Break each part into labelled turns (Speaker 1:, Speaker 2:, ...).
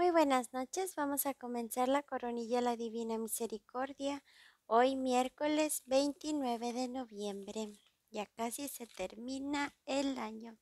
Speaker 1: Muy buenas noches, vamos a comenzar la coronilla de la Divina Misericordia hoy miércoles 29 de noviembre. Ya casi se termina el año.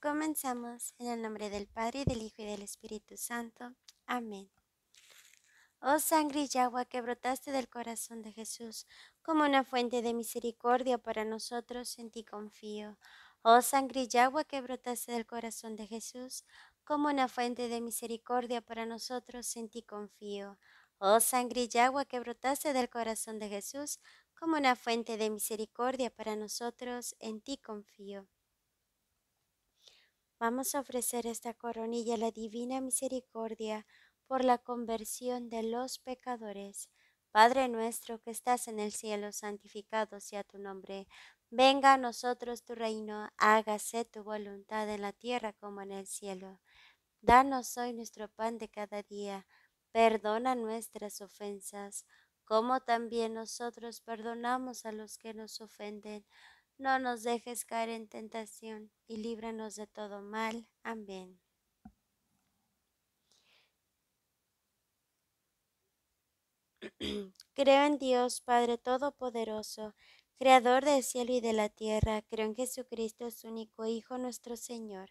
Speaker 1: Comenzamos en el nombre del Padre, del Hijo y del Espíritu Santo. Amén. Oh sangre y agua que brotaste del corazón de Jesús, como una fuente de misericordia para nosotros, en ti confío. Oh sangre y agua que brotaste del corazón de Jesús, como una fuente de misericordia para nosotros, en ti confío. Oh sangre y agua que brotaste del corazón de Jesús, como una fuente de misericordia para nosotros, en ti confío. Vamos a ofrecer esta coronilla a la divina misericordia por la conversión de los pecadores. Padre nuestro que estás en el cielo, santificado sea tu nombre. Venga a nosotros tu reino, hágase tu voluntad en la tierra como en el cielo. Danos hoy nuestro pan de cada día. Perdona nuestras ofensas, como también nosotros perdonamos a los que nos ofenden. No nos dejes caer en tentación y líbranos de todo mal. Amén. Creo en Dios, Padre Todopoderoso, Creador del cielo y de la tierra. Creo en Jesucristo, su único Hijo, nuestro Señor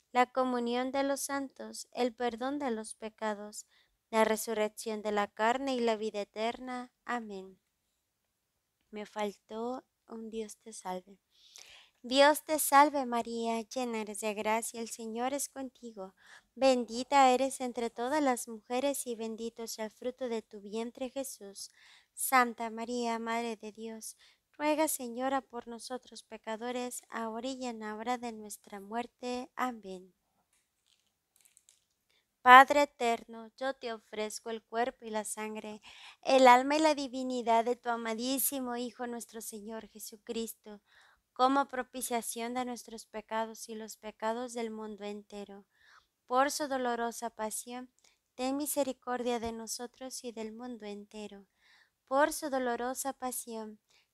Speaker 1: la comunión de los santos, el perdón de los pecados, la resurrección de la carne y la vida eterna. Amén. Me faltó un Dios te salve. Dios te salve María, llena eres de gracia, el Señor es contigo. Bendita eres entre todas las mujeres y bendito es el fruto de tu vientre Jesús. Santa María, Madre de Dios, ruega Señora por nosotros pecadores, ahora y en la hora de nuestra muerte. Amén. Padre eterno, yo te ofrezco el cuerpo y la sangre, el alma y la divinidad de tu amadísimo Hijo nuestro Señor Jesucristo, como propiciación de nuestros pecados y los pecados del mundo entero. Por su dolorosa pasión, ten misericordia de nosotros y del mundo entero. Por su dolorosa pasión,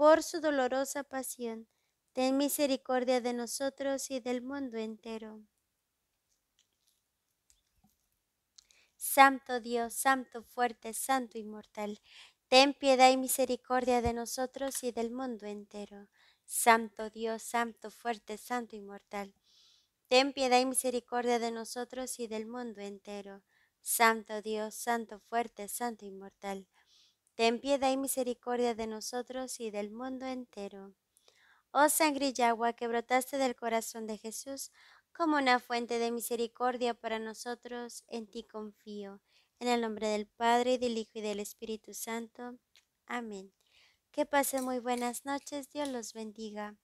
Speaker 1: por su dolorosa pasión, ten misericordia de nosotros y del mundo entero. Santo Dios, Santo fuerte, Santo inmortal, ten piedad y misericordia de nosotros y del mundo entero. Santo Dios, Santo fuerte, Santo inmortal, ten piedad y misericordia de nosotros y del mundo entero. Santo Dios, Santo fuerte, Santo inmortal Ten piedad y misericordia de nosotros y del mundo entero. Oh sangre y agua que brotaste del corazón de Jesús, como una fuente de misericordia para nosotros, en ti confío. En el nombre del Padre, del Hijo, y del Espíritu Santo. Amén. Que pasen muy buenas noches. Dios los bendiga.